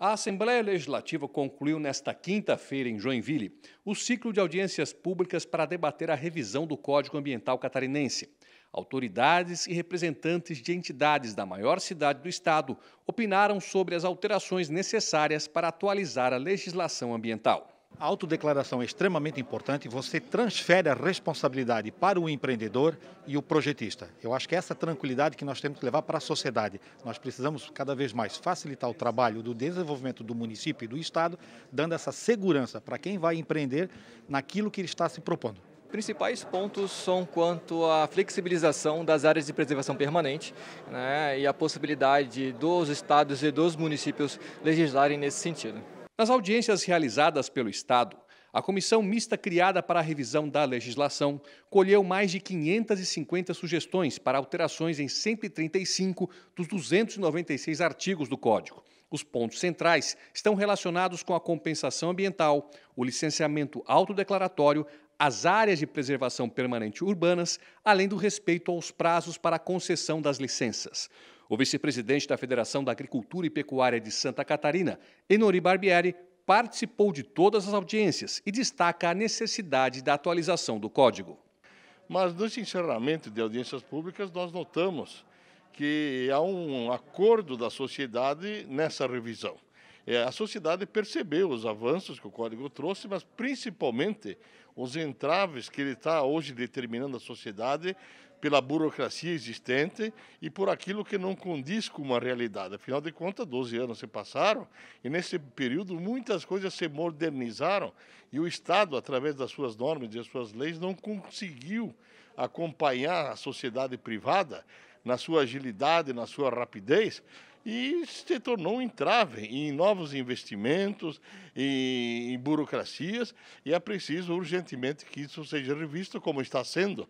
A Assembleia Legislativa concluiu nesta quinta-feira, em Joinville, o ciclo de audiências públicas para debater a revisão do Código Ambiental Catarinense. Autoridades e representantes de entidades da maior cidade do estado opinaram sobre as alterações necessárias para atualizar a legislação ambiental. A autodeclaração é extremamente importante, você transfere a responsabilidade para o empreendedor e o projetista. Eu acho que é essa tranquilidade que nós temos que levar para a sociedade. Nós precisamos cada vez mais facilitar o trabalho do desenvolvimento do município e do Estado, dando essa segurança para quem vai empreender naquilo que ele está se propondo principais pontos são quanto à flexibilização das áreas de preservação permanente né, e a possibilidade dos estados e dos municípios legislarem nesse sentido. Nas audiências realizadas pelo Estado, a comissão mista criada para a revisão da legislação colheu mais de 550 sugestões para alterações em 135 dos 296 artigos do Código. Os pontos centrais estão relacionados com a compensação ambiental, o licenciamento autodeclaratório, as áreas de preservação permanente urbanas, além do respeito aos prazos para a concessão das licenças. O vice-presidente da Federação da Agricultura e Pecuária de Santa Catarina, Enori Barbieri, participou de todas as audiências e destaca a necessidade da atualização do código. Mas nesse encerramento de audiências públicas, nós notamos que há um acordo da sociedade nessa revisão. É, a sociedade percebeu os avanços que o código trouxe, mas principalmente os entraves que ele está hoje determinando à sociedade pela burocracia existente e por aquilo que não condiz com uma realidade. Afinal de contas, 12 anos se passaram e nesse período muitas coisas se modernizaram e o Estado, através das suas normas e das suas leis, não conseguiu acompanhar a sociedade privada na sua agilidade, na sua rapidez e se tornou um entrave em novos investimentos, em, burocracias, e é preciso urgentemente que isso seja revisto, como está sendo,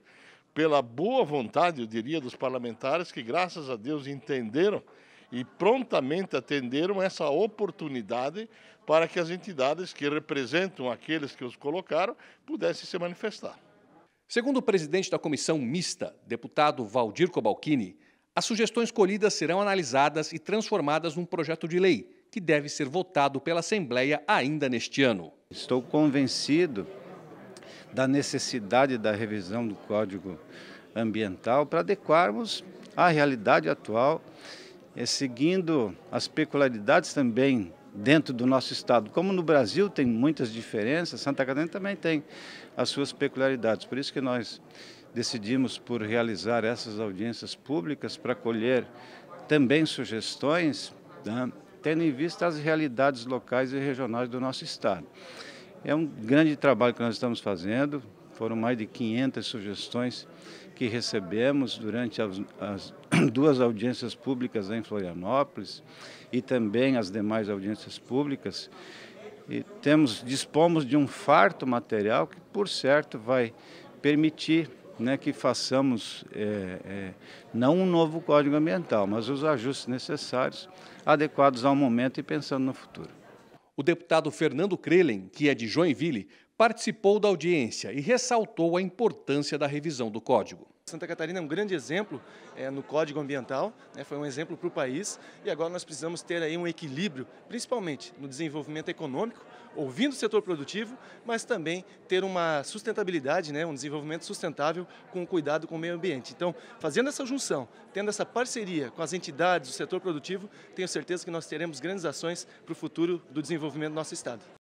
pela boa vontade, eu diria, dos parlamentares que, graças a Deus, entenderam e prontamente atenderam essa oportunidade para que as entidades que representam aqueles que os colocaram pudessem se manifestar. Segundo o presidente da comissão mista, deputado Valdir Cobalcini, as sugestões colhidas serão analisadas e transformadas num projeto de lei, que deve ser votado pela Assembleia ainda neste ano. Estou convencido da necessidade da revisão do Código Ambiental para adequarmos à realidade atual, eh, seguindo as peculiaridades também dentro do nosso estado. Como no Brasil tem muitas diferenças, Santa Catarina também tem as suas peculiaridades. Por isso que nós decidimos por realizar essas audiências públicas para colher também sugestões, né, tendo em vista as realidades locais e regionais do nosso Estado. É um grande trabalho que nós estamos fazendo, foram mais de 500 sugestões que recebemos durante as, as, duas audiências públicas em Florianópolis e também as demais audiências públicas. E temos dispomos de um farto material que, por certo, vai permitir né, que façamos é, é, não um novo código ambiental, mas os ajustes necessários, adequados ao momento e pensando no futuro. O deputado Fernando Crelen, que é de Joinville, participou da audiência e ressaltou a importância da revisão do código. Santa Catarina é um grande exemplo é, no Código Ambiental, né, foi um exemplo para o país e agora nós precisamos ter aí um equilíbrio, principalmente no desenvolvimento econômico, ouvindo o setor produtivo, mas também ter uma sustentabilidade, né, um desenvolvimento sustentável com cuidado com o meio ambiente. Então, fazendo essa junção, tendo essa parceria com as entidades do setor produtivo, tenho certeza que nós teremos grandes ações para o futuro do desenvolvimento do nosso Estado.